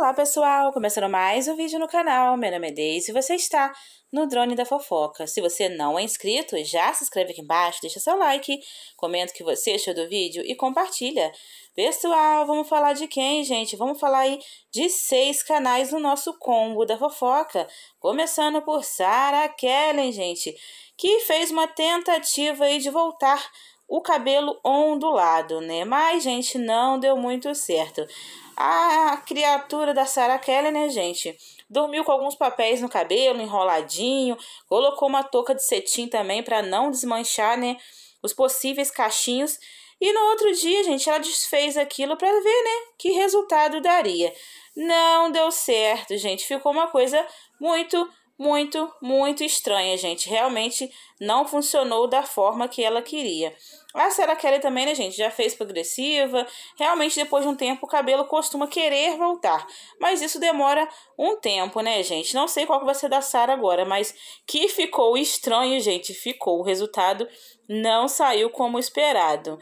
Olá pessoal, começando mais um vídeo no canal, meu nome é Deise e você está no Drone da Fofoca. Se você não é inscrito, já se inscreve aqui embaixo, deixa seu like, comenta o que você achou do vídeo e compartilha. Pessoal, vamos falar de quem, gente? Vamos falar aí de seis canais no nosso combo da fofoca, começando por Sarah Kellen, gente, que fez uma tentativa aí de voltar o cabelo ondulado, né? Mas, gente, não deu muito certo. A criatura da Sarah Kelly, né, gente? Dormiu com alguns papéis no cabelo, enroladinho, colocou uma touca de cetim também para não desmanchar, né, os possíveis cachinhos. E no outro dia, gente, ela desfez aquilo para ver, né, que resultado daria. Não deu certo, gente. Ficou uma coisa muito muito, muito estranha, gente. Realmente não funcionou da forma que ela queria. A Sarah Kelly também, né, gente, já fez progressiva. Realmente, depois de um tempo, o cabelo costuma querer voltar. Mas isso demora um tempo, né, gente? Não sei qual vai ser da Sarah agora, mas que ficou estranho, gente, ficou. O resultado não saiu como esperado.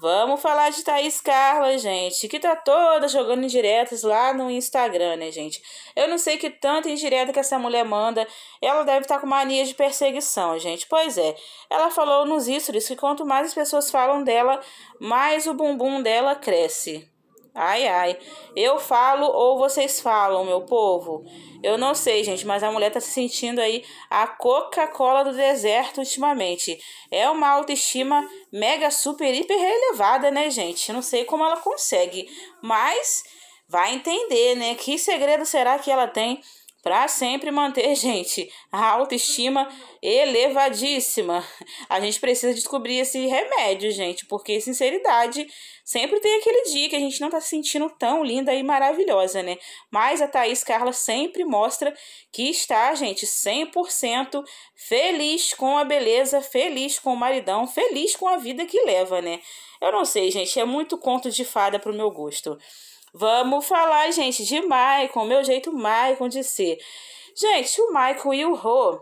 Vamos falar de Thaís Carla, gente, que tá toda jogando indiretas lá no Instagram, né, gente? Eu não sei que tanta indireta que essa mulher manda. Ela deve estar tá com mania de perseguição, gente. Pois é, ela falou nos stories que quanto mais as pessoas falam dela, mais o bumbum dela cresce. Ai, ai. Eu falo ou vocês falam, meu povo? Eu não sei, gente, mas a mulher tá se sentindo aí a Coca-Cola do deserto ultimamente. É uma autoestima mega, super, hiper elevada, né, gente? Não sei como ela consegue, mas vai entender, né? Que segredo será que ela tem para sempre manter, gente, a autoestima elevadíssima. A gente precisa descobrir esse remédio, gente, porque sinceridade sempre tem aquele dia que a gente não tá se sentindo tão linda e maravilhosa, né? Mas a Thaís Carla sempre mostra que está, gente, 100% feliz com a beleza, feliz com o maridão, feliz com a vida que leva, né? Eu não sei, gente, é muito conto de fada pro meu gosto. Vamos falar, gente, de Maicon, meu jeito Maicon de ser. Gente, o Maicon e o Rô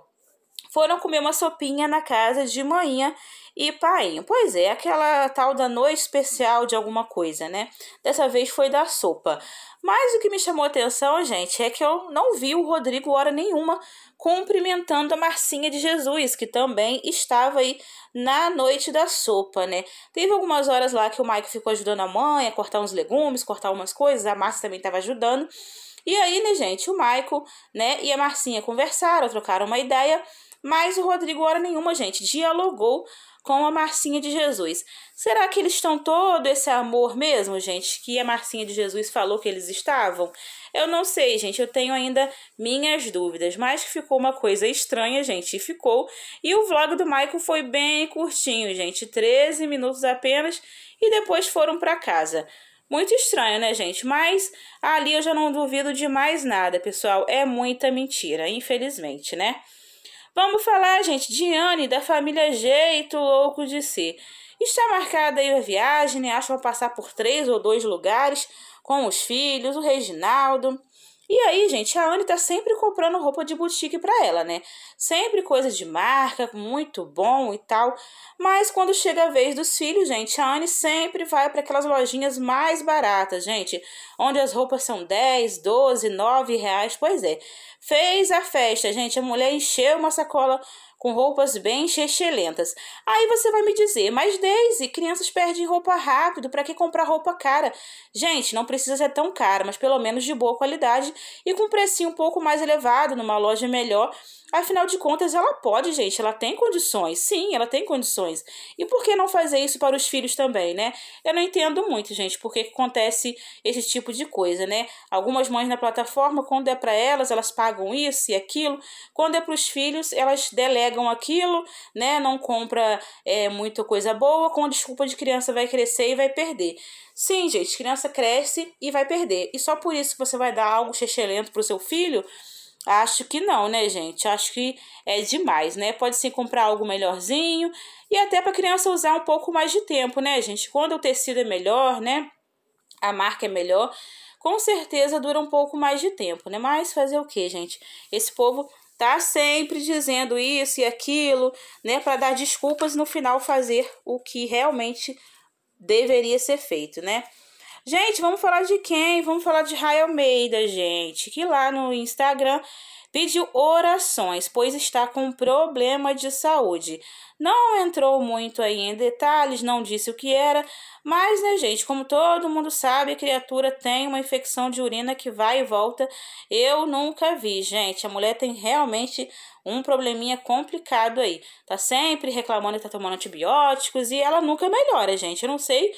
foram comer uma sopinha na casa de manhã e pai, pois é, aquela tal da noite especial de alguma coisa, né? Dessa vez foi da sopa. Mas o que me chamou a atenção, gente, é que eu não vi o Rodrigo hora nenhuma cumprimentando a Marcinha de Jesus, que também estava aí na noite da sopa, né? Teve algumas horas lá que o Mike ficou ajudando a mãe a cortar uns legumes, cortar umas coisas, a Márcia também estava ajudando. E aí, né, gente, o Michael, né, e a Marcinha conversaram, trocaram uma ideia, mas o Rodrigo, hora nenhuma, gente, dialogou com a Marcinha de Jesus. Será que eles estão todo esse amor mesmo, gente, que a Marcinha de Jesus falou que eles estavam? Eu não sei, gente, eu tenho ainda minhas dúvidas, mas ficou uma coisa estranha, gente, e ficou. E o vlog do Michael foi bem curtinho, gente, 13 minutos apenas, e depois foram para casa. Muito estranho, né, gente? Mas ali eu já não duvido de mais nada, pessoal. É muita mentira, infelizmente, né? Vamos falar, gente, de Anne, da família Jeito Louco de Ser. Está marcada aí a viagem, né? Acho que vão passar por três ou dois lugares com os filhos, o Reginaldo. E aí, gente, a Anne tá sempre comprando roupa de boutique para ela, né? Sempre coisas de marca, muito bom e tal. Mas quando chega a vez dos filhos, gente, a Anne sempre vai para aquelas lojinhas mais baratas, gente, onde as roupas são 10, 12, 9 reais, pois é. Fez a festa, gente, a mulher encheu uma sacola com roupas bem excelentes. Aí você vai me dizer, mas Daisy, crianças perdem roupa rápido, para que comprar roupa cara? Gente, não precisa ser tão cara, mas pelo menos de boa qualidade e com um precinho um pouco mais elevado, numa loja melhor. Afinal de contas, ela pode, gente, ela tem condições. Sim, ela tem condições. E por que não fazer isso para os filhos também, né? Eu não entendo muito, gente, por que acontece esse tipo de coisa, né? Algumas mães na plataforma, quando é para elas, elas pagam isso e aquilo. Quando é para os filhos, elas deletam pegam aquilo, né? Não compra é, muita coisa boa, com desculpa de criança vai crescer e vai perder. Sim, gente, criança cresce e vai perder. E só por isso você vai dar algo chechelento pro seu filho? Acho que não, né, gente? Acho que é demais, né? Pode sim comprar algo melhorzinho e até para criança usar um pouco mais de tempo, né, gente? Quando o tecido é melhor, né? A marca é melhor, com certeza dura um pouco mais de tempo, né? Mas fazer o que, gente? Esse povo tá sempre dizendo isso e aquilo, né, para dar desculpas no final fazer o que realmente deveria ser feito, né? Gente, vamos falar de quem? Vamos falar de Raio Almeida, gente, que lá no Instagram Pediu orações, pois está com problema de saúde. Não entrou muito aí em detalhes, não disse o que era, mas, né, gente, como todo mundo sabe, a criatura tem uma infecção de urina que vai e volta. Eu nunca vi, gente. A mulher tem realmente um probleminha complicado aí. Tá sempre reclamando e tá tomando antibióticos e ela nunca melhora, gente. Eu não sei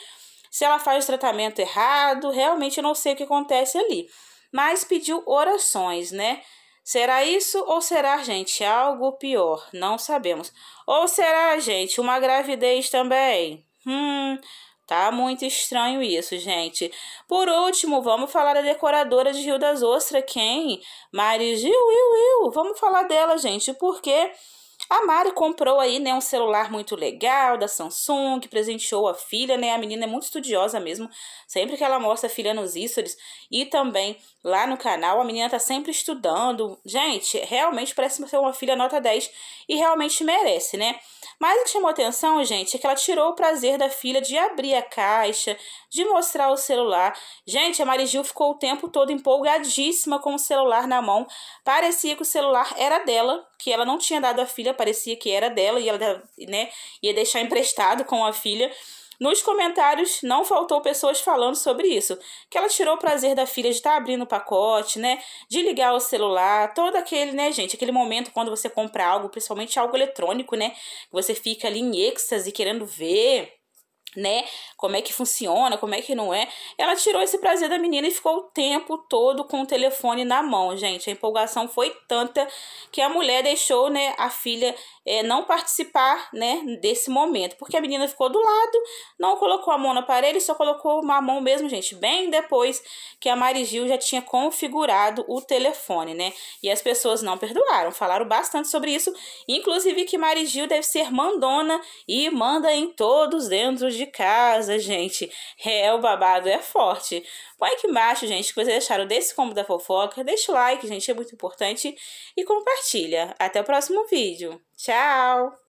se ela faz o tratamento errado, realmente eu não sei o que acontece ali. Mas pediu orações, né? Será isso ou será, gente, algo pior? Não sabemos. Ou será, gente, uma gravidez também? Hum, tá muito estranho isso, gente. Por último, vamos falar da decoradora de Rio das Ostras, quem? Mari Gil, Will, Will. Vamos falar dela, gente, porque... A Mari comprou aí, né, um celular muito legal da Samsung, presenteou a filha, né? A menina é muito estudiosa mesmo. Sempre que ela mostra a filha nos stories e também lá no canal, a menina tá sempre estudando. Gente, realmente parece ser uma filha nota 10 e realmente merece, né? Mas o que chamou atenção, gente, é que ela tirou o prazer da filha de abrir a caixa, de mostrar o celular. Gente, a Mari Gil ficou o tempo todo empolgadíssima com o celular na mão. Parecia que o celular era dela, que ela não tinha dado à filha parecia que era dela e ela né, ia deixar emprestado com a filha. Nos comentários não faltou pessoas falando sobre isso, que ela tirou o prazer da filha de estar tá abrindo o pacote, né, de ligar o celular, todo aquele, né, gente, aquele momento quando você compra algo, principalmente algo eletrônico, né, você fica ali em êxtase querendo ver, né? Como é que funciona, como é que não é. Ela tirou esse prazer da menina e ficou o tempo todo com o telefone na mão, gente. A empolgação foi tanta que a mulher deixou, né, a filha é, não participar, né, desse momento, porque a menina ficou do lado, não colocou a mão no aparelho, só colocou uma mão mesmo, gente, bem depois que a Marigil já tinha configurado o telefone, né? E as pessoas não perdoaram, falaram bastante sobre isso, inclusive que Marigil deve ser mandona e manda em todos dentro de casa, gente. É, é, o babado é forte. Põe aqui embaixo, gente, que vocês acharam desse combo da fofoca. Deixa o like, gente, é muito importante. E compartilha. Até o próximo vídeo. Tchau!